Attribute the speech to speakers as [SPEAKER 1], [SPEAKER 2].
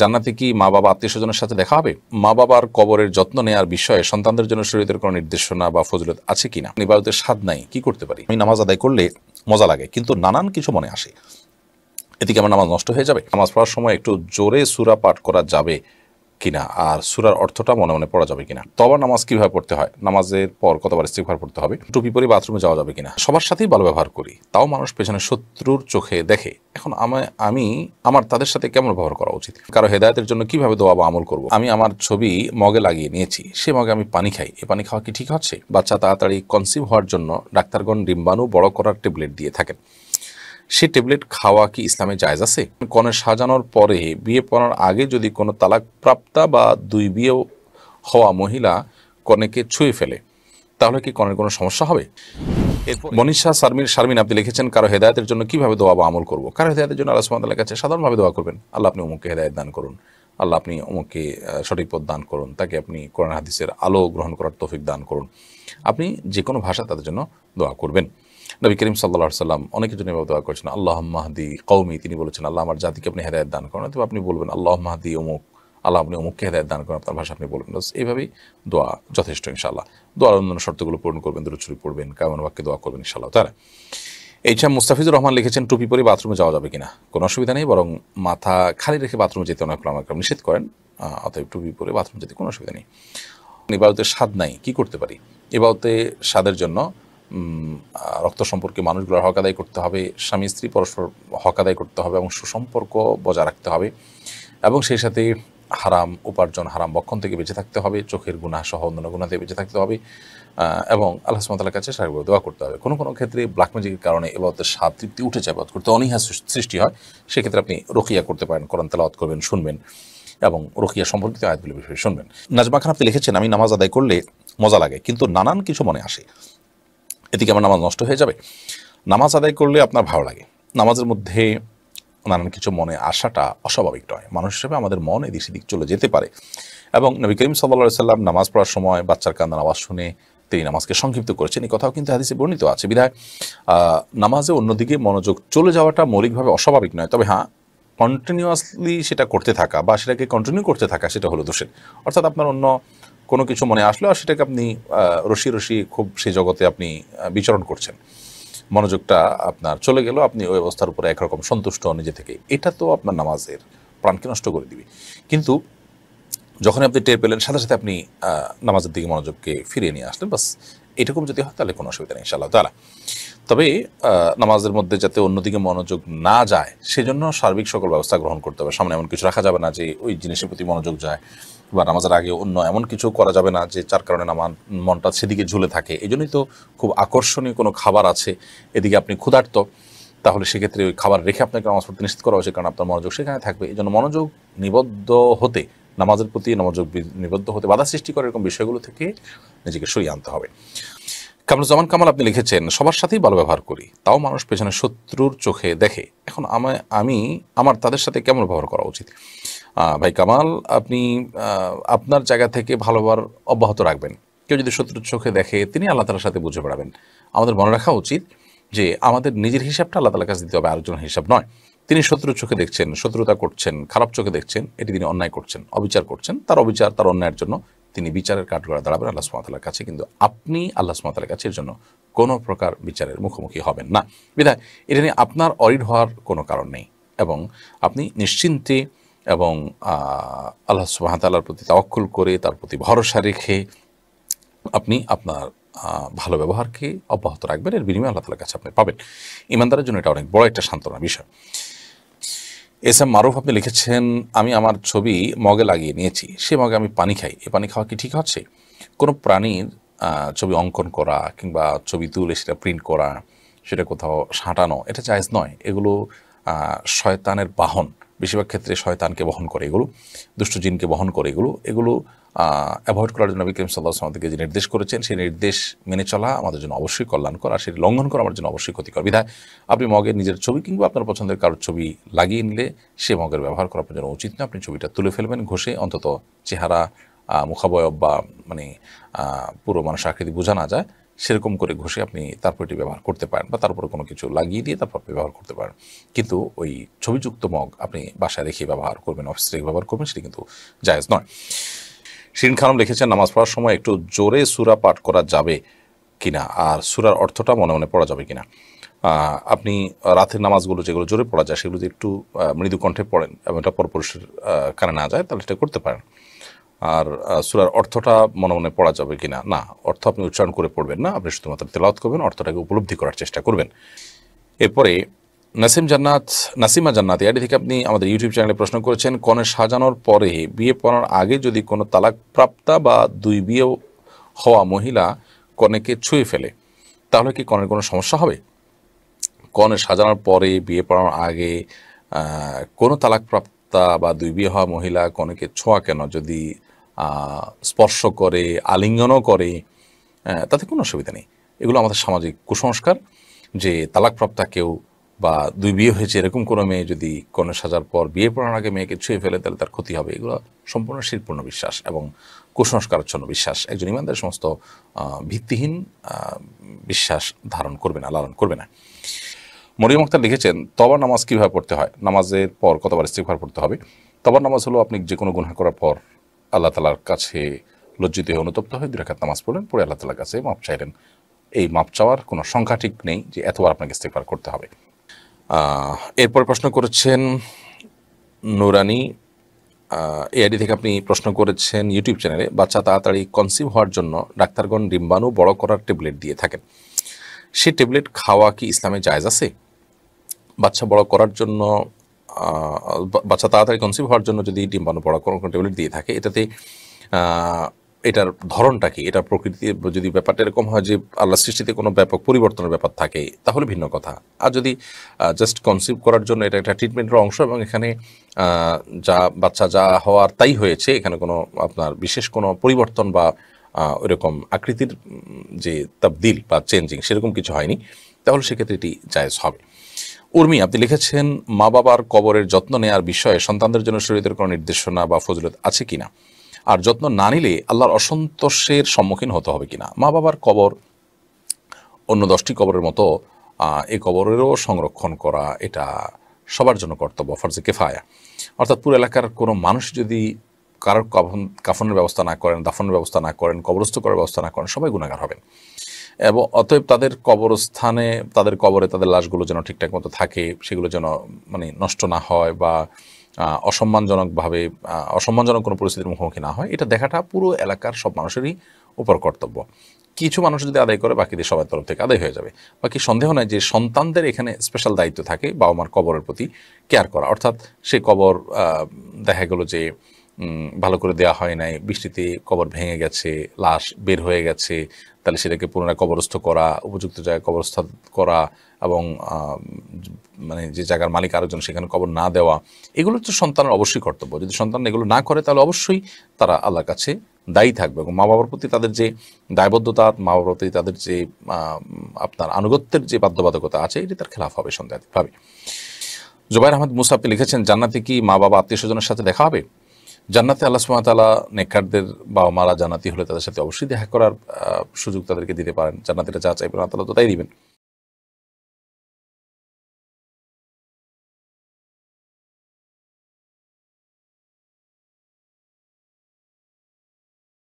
[SPEAKER 1] জান্নাতে কি মা বাবা আত্মীয় স্বজনের সাথে দেখা হবে মা বাবার কবরের যত্ন নেওয়ার বিষয়ে সন্তানদের জন্য শরীরের কোনো নির্দেশনা বা ফজলত আছে কিনা নিবারতের স্বাদ নাই কি করতে পারি আমি নামাজ আদায় করলে মজা লাগে কিন্তু নানান কিছু মনে আসে এদিকে আমার নামাজ নষ্ট হয়ে যাবে নামাজ পড়ার সময় একটু জোরে সুরা পাঠ করা যাবে কিনা আর সুরার অর্থটা মনে মনে পড়া যাবে কিনা তবা নামাজ কিভাবে পড়তে হয় নামাজের পর কতবার ইস্তিকভার পড়তে হবে টুপি পরে বাথরুমে যাওয়া যাবে কিনা সবার সাথেই ভালো ব্যবহার করি তাও মানুষ পেছনে শত্রুর চোখে দেখে এখন আমি আমার তাদের সাথে কেমন ব্যবহার করা উচিত কারো হেদায়তের জন্য কিভাবে দোয়া বা আমল করব আমি আমার ছবি মগে লাগিয়ে নিয়েছি সে মগে আমি পানি খাই এ পানি খাওয়া কি ঠিক হচ্ছে বাচ্চা তাড়াতাড়ি কনসিভ হওয়ার জন্য ডাক্তারগণ ডিম্বাণু বড় করার ট্যাবলেট দিয়ে থাকেন সে ট্যাবলেট খাওয়া কি ইসলামে জায়জ আছে কনে সাজানোর পরে বিয়ে পড়ার আগে যদি কোনো তালাক প্রাপ্তা বা দুই বিয়ে হওয়া মহিলা কনেকে ছুঁয়ে ফেলে তাহলে কি কনের কোনো সমস্যা হবে মনীষা শারমিন শারমিন আপনি লিখেছেন কারো হেদায়তের জন্য কীভাবে দোয়া বা আমল করবো কারো হেদায়তের জন্য আল্লাহ সুমাতাল্লাহ কাছে সাধারণভাবে দোয়া করবেন আল্লাহ আপনি অমুককে হেদায়ত দান করুন আল্লাহ আপনি অমুককে সঠিক পথ দান করুন তাকে আপনি কোরআন হাদিসের আলো গ্রহণ করার তৌফিক দান করুন আপনি যে কোনো ভাষা তাদের জন্য দোয়া করবেন নবী করিম সাল্লা সাল্লাম অনেকের জন্য এভাবে দোয়া করছেন আল্লাহ মাহদি কৌমি তিনি বলেছেন আল্লাহ আমার জাতিকে আপনি হেদায়ত দান করেন অথবা আপনি বলবেন আল্লাহ মাহদি অমুক আল্লাহ আপনি অমুককে হেদায়ত দান করেন আপনার ভাষা আপনি বলবেন এইভাবেই দোয়া যথেষ্ট ইনশাল্লাহ দোয়ার অন্যান্য শর্তগুলো পূরণ করবেন দূরচুরি পড়বেন কেমন বাক্যে দোয়া করবেন তার তারা ছাড়া মুস্তাফিজুর রহমান লিখেছেন টুপি পরে বাথরুমে যাওয়া যাবে কিনা কোনো অসুবিধা নেই বরং মাথা খালি রেখে বাথরুমে যেতে অনেক আমাকে নিষেধ করেন অতএব টুপি পরে বাথরুমে যেতে কোনো অসুবিধা নেই এবারতে স্বাদ নাই কি করতে পারি এবারতে স্বাদের জন্য রক্ত সম্পর্কে মানুষগুলোর হক আদায় করতে হবে স্বামী স্ত্রী পরস্পর হক আদায় করতে হবে এবং সুসম্পর্ক বজায় রাখতে হবে এবং সেই সাথে হারাম উপার্জন হারাম বক্ষণ থেকে বেঁচে থাকতে হবে চোখের গুণা সহ অন্যান্য গুণা থেকে বেঁচে থাকতে হবে এবং আল্লাহ সুমতালার কাছে শারীরিকভাবে দোয়া করতে হবে কোনো কোনো ক্ষেত্রে ব্ল্যাক ম্যাজিকের কারণে এবারতের স্বাদ তৃপ্তি উঠে যায় বাদ করতে অনীহা সৃষ্টি হয় সেক্ষেত্রে আপনি রোকিয়া করতে পারেন কোরআন তেলাওয়াত করবেন শুনবেন এবং রোকিয়া সম্পর্কিত আয়াতগুলি বিষয়ে শুনবেন নাজমা খান আপনি লিখেছেন আমি নামাজ আদায় করলে মজা লাগে কিন্তু নানান কিছু মনে আসে এদিকে আমার নামাজ নষ্ট হয়ে যাবে নামাজ আদায় করলে আপনার ভালো লাগে নামাজের মধ্যে নানান কিছু মনে আসাটা অস্বাভাবিক নয় মানুষ হিসেবে আমাদের মন এদিক সেদিক চলে যেতে পারে এবং নবী করিম সাল্লা সাল্লাম নামাজ পড়ার সময় বাচ্চার কান্দার আওয়াজ শুনে তিনি নামাজকে সংক্ষিপ্ত করেছেন এই কথাও কিন্তু হাদিসে বর্ণিত আছে বিধায় নামাজে অন্যদিকে মনোযোগ চলে যাওয়াটা মৌলিকভাবে অস্বাভাবিক নয় তবে হ্যাঁ কন্টিনিউয়াসলি সেটা করতে থাকা বা সেটাকে কন্টিনিউ করতে থাকা সেটা হলো দোষের অর্থাৎ আপনার অন্য কোনো কিছু মনে আসলো আর সেটাকে আপনি রশি রশি খুব সেই জগতে আপনি বিচরণ করছেন মনোযোগটা আপনার চলে গেল আপনি ওই অবস্থার উপরে একরকম সন্তুষ্ট নিজে থেকে এটা তো আপনার নামাজের প্রাণকে নষ্ট করে দিবে কিন্তু যখন আপনি টের পেলেন সাথে সাথে আপনি নামাজের দিকে মনোযোগকে ফিরিয়ে নিয়ে আসলেন বাস এরকম যদি হয় তাহলে কোনো অসুবিধা নেই ইনশাল্লাহ তালা তবে নামাজের মধ্যে যাতে অন্যদিকে মনোযোগ না যায় সেজন্য সার্বিক সকল ব্যবস্থা গ্রহণ করতে হবে সামনে এমন কিছু রাখা যাবে না যে ওই জিনিসের প্রতি মনোযোগ যায় বা নামাজের আগে অন্য এমন কিছু করা যাবে না যে যার কারণে আমার মনটা সেদিকে ঝুলে থাকে এই জন্যই তো খুব আকর্ষণীয় কোনো খাবার আছে এদিকে আপনি ক্ষুধার্ত তাহলে সেক্ষেত্রে ওই খাবার রেখে আপনাকে নামাজ পড়তে নিশ্চিত করা হয়েছে কারণ আপনার মনোযোগ সেখানে থাকবে এই জন্য মনোযোগ নিবদ্ধ হতে নামাজের প্রতি মনোযোগ নিবদ্ধ হতে বাধা সৃষ্টি করে এরকম বিষয়গুলো থেকে নিজেকে সরিয়ে আনতে হবে কামরুজ্জামান কামাল আপনি লিখেছেন সবার সাথেই ভালো ব্যবহার করি তাও মানুষ পেছনে শত্রুর চোখে দেখে এখন আমি আমার তাদের সাথে কেমন ব্যবহার করা উচিত ভাই কামাল আপনি আপনার জায়গা থেকে ভালোবার অব্যাহত রাখবেন কেউ যদি শত্রুর চোখে দেখে তিনি আল্লাহ তালার সাথে বুঝে বেড়াবেন আমাদের মনে রাখা উচিত যে আমাদের নিজের হিসাবটা আল্লাহ তালার কাছে দিতে হবে আরেকজনের হিসাব নয় তিনি শত্রুর চোখে দেখছেন শত্রুতা করছেন খারাপ চোখে দেখছেন এটি তিনি অন্যায় করছেন অবিচার করছেন তার অবিচার তার অন্যায়ের জন্য তিনি বিচারের কাঠগড়া দাঁড়াবেন আল্লাহ সুমাতালার কাছে কিন্তু আপনি আল্লাহ সুমাতালার কাছে এর জন্য কোনো প্রকার বিচারের মুখোমুখি হবেন না বিধায় এটা নিয়ে আপনার অরিড হওয়ার কোনো কারণ নেই এবং আপনি নিশ্চিন্তে এবং আল্লাহ সুবাহতাল্লার প্রতি তাওয়াক্কুল করে তার প্রতি ভরসা রেখে আপনি আপনার ভালো ব্যবহারকে অব্যাহত রাখবেন এর বিনিময়ে আল্লাহ তালার কাছে আপনি পাবেন ইমানদারের জন্য এটা অনেক বড় একটা সান্ত্বনা বিষয় এস এম মারুফ আপনি লিখেছেন আমি আমার ছবি মগে লাগিয়ে নিয়েছি সে মগে আমি পানি খাই এ পানি খাওয়া কি ঠিক হচ্ছে কোনো প্রাণীর ছবি অঙ্কন করা কিংবা ছবি তুলে সেটা প্রিন্ট করা সেটা কোথাও সাঁটানো এটা চাইজ নয় এগুলো শয়তানের বাহন বেশিরভাগ ক্ষেত্রে শয়তানকে বহন করে এগুলো দুষ্ট জিনকে বহন করে এগুলো এগুলো অ্যাভয়েড করার জন্য বিক্রম সাল্লাহ আমাদেরকে যে নির্দেশ করেছেন সেই নির্দেশ মেনে চলা আমাদের জন্য অবশ্যই কল্যাণকর আর সেটি লঙ্ঘন করা আমার জন্য অবশ্যই ক্ষতিকর বিধায় আপনি মগের নিজের ছবি কিংবা আপনার পছন্দের কারোর ছবি লাগিয়ে নিলে সে মগের ব্যবহার করা আপনার জন্য উচিত না আপনি ছবিটা তুলে ফেলবেন ঘষে অন্তত চেহারা মুখাবয়ব বা মানে পুরো মানুষ আকৃতি বোঝা না যায় সেরকম করে ঘষে আপনি তারপর এটি ব্যবহার করতে পারেন বা তার উপরে কোনো কিছু লাগিয়ে দিয়ে তারপর ব্যবহার করতে পারেন কিন্তু ওই ছবিযুক্ত মগ আপনি বাসায় রেখে ব্যবহার করবেন অফিস রেখে ব্যবহার করবেন সেটি কিন্তু জায়জ নয় শিরিন খানম লিখেছেন নামাজ পড়ার সময় একটু জোরে সুরা পাঠ করা যাবে কিনা আর সুরার অর্থটা মনে মনে পড়া যাবে কিনা আপনি রাতের নামাজগুলো যেগুলো জোরে পড়া যায় সেগুলো যদি একটু মৃদু কণ্ঠে পড়েন এবং এটা পরপুরুষের কানে না যায় তাহলে এটা করতে পারেন আর সুরার অর্থটা মনে মনে পড়া যাবে কি না না অর্থ আপনি উচ্চারণ করে পড়বেন না আপনি শুধুমাত্র তেলাওত করবেন অর্থটাকে উপলব্ধি করার চেষ্টা করবেন এরপরে নাসিম জান্নাত নাসিমা জান্নাত এটি থেকে আপনি আমাদের ইউটিউব চ্যানেলে প্রশ্ন করেছেন কনে সাজানোর পরে বিয়ে পড়ার আগে যদি কোনো তালাকপ্রাপ্তা বা দুই বিয়ে হওয়া মহিলা কনেকে ছুঁয়ে ফেলে তাহলে কি কনের কোনো সমস্যা হবে কনে সাজানোর পরে বিয়ে পড়ানোর আগে কোনো তালাকপ্রাপ্তা বা দুই বিয়ে হওয়া মহিলা কনেকে ছোঁয়া কেন যদি স্পর্শ করে আলিঙ্গনও করে তাতে কোনো অসুবিধা নেই এগুলো আমাদের সামাজিক কুসংস্কার যে তালাকপ্রাপ্তা কেউ বা দুই বিয়ে হয়েছে এরকম কোনো মেয়ে যদি কনে সাজার পর বিয়ে পড়ার আগে মেয়েকে ছুঁয়ে ফেলে তাহলে তার ক্ষতি হবে এগুলো সম্পূর্ণ শিল্পূর্ণ বিশ্বাস এবং কুসংস্কারচ্ছন্ন বিশ্বাস একজন ইমানদের সমস্ত ভিত্তিহীন বিশ্বাস ধারণ করবে না লালন করবে না মরিয়ম আক্তার লিখেছেন তবা নামাজ কীভাবে পড়তে হয় নামাজের পর কতবার ইস্তিফার পড়তে হবে তবা নামাজ হলো আপনি যে কোনো গুণা করার পর আল্লাহ তালার কাছে লজ্জিত হয়ে অনুতপ্ত হয়ে দুরাকাত নামাজ পড়লেন পড়ে আল্লাহ তালার কাছে মাপ চাইলেন এই মাপ চাওয়ার কোনো সংখ্যা ঠিক নেই যে এতবার আপনাকে ইস্তেকবার করতে হবে এরপর প্রশ্ন করেছেন নুরানি এআইডি থেকে আপনি প্রশ্ন করেছেন ইউটিউব চ্যানেলে বাচ্চা তাড়াতাড়ি কনসিভ হওয়ার জন্য ডাক্তারগণ ডিম্বাণু বড় করার ট্যাবলেট দিয়ে থাকেন সে ট্যাবলেট খাওয়া কি ইসলামে জায়জ আছে বাচ্চা বড় করার জন্য বাচ্চা তাড়াতাড়ি কনসিভ হওয়ার জন্য যদি ডিম্বাণু পড়া কোনো ট্যাবলেট দিয়ে থাকে এটাতে এটার ধরনটা কি এটা প্রকৃতি যদি ব্যাপারটা এরকম হয় যে আল্লাহ সৃষ্টিতে কোনো ব্যাপক পরিবর্তনের ব্যাপার থাকে তাহলে ভিন্ন কথা আর যদি জাস্ট কনসিভ করার জন্য এটা একটা ট্রিটমেন্টের অংশ এবং এখানে যা বাচ্চা যা হওয়ার তাই হয়েছে এখানে কোনো আপনার বিশেষ কোনো পরিবর্তন বা ওইরকম আকৃতির যে তাবদিল বা চেঞ্জিং সেরকম কিছু হয়নি তাহলে সেক্ষেত্রে এটি জায়জ হবে উর্মি আপনি লিখেছেন মা বাবার কবরের যত্ন নেওয়ার বিষয়ে সন্তানদের জন্য শরীরের কোনো নির্দেশনা বা ফজলত আছে কিনা আর যত্ন না নিলে আল্লাহর অসন্তোষের সম্মুখীন হতে হবে কিনা মা বাবার কবর অন্য দশটি কবরের মতো এই কবরেরও সংরক্ষণ করা এটা সবার জন্য কর্তব্য ফরজে কেফায়া অর্থাৎ পুরো এলাকার কোনো মানুষ যদি কারোর কাফন কাফনের ব্যবস্থা না করেন দাফনের ব্যবস্থা না করেন কবরস্থ করার ব্যবস্থা না করেন সবাই গুণাগার হবেন এবং অতএব তাদের কবরস্থানে তাদের কবরে তাদের লাশগুলো যেন ঠিকঠাক মতো থাকে সেগুলো যেন মানে নষ্ট না হয় বা অসম্মানজনকভাবে অসম্মানজনক কোনো পরিস্থিতির মুখোমুখি না হয় এটা দেখাটা পুরো এলাকার সব মানুষেরই উপর কর্তব্য কিছু মানুষ যদি আদায় করে বাকিদের সবার তরফ থেকে আদায় হয়ে যাবে বাকি সন্দেহ নয় যে সন্তানদের এখানে স্পেশাল দায়িত্ব থাকে বাবা মার কবরের প্রতি কেয়ার করা অর্থাৎ সে কবর দেখা গেল যে ভালো করে দেওয়া হয় নাই বৃষ্টিতে কবর ভেঙে গেছে লাশ বের হয়ে গেছে তাহলে সেটাকে পুনরায় কবরস্থ করা উপযুক্ত জায়গায় কবরস্থ করা এবং মানে যে জায়গার মালিক আরেকজন সেখানে কবর না দেওয়া এগুলো তো সন্তানের অবশ্যই কর্তব্য যদি সন্তান এগুলো না করে তাহলে অবশ্যই তারা আল্লাহর কাছে দায়ী থাকবে এবং মা বাবার প্রতি তাদের যে দায়বদ্ধতা মা বাবার প্রতি তাদের যে আপনার আনুগত্যের যে বাধ্যবাধকতা আছে এটি তার খেলাফ হবে সন্দেহাতীতভাবে জুবাইর আহমেদ মুসাফি লিখেছেন জান্নাতে কি মা বাবা আত্মীয় স্বজনের সাথে দেখা হবে জান্নাতে আল্লাহ সুমাতালা নেকারদের বাবা মারা জান্নাতি হলে তাদের সাথে অবশ্যই দেখা করার সুযোগ তাদেরকে দিতে পারেন জান্নাতিরা যা চাইবেন আল্লাহ তো তাই দিবেন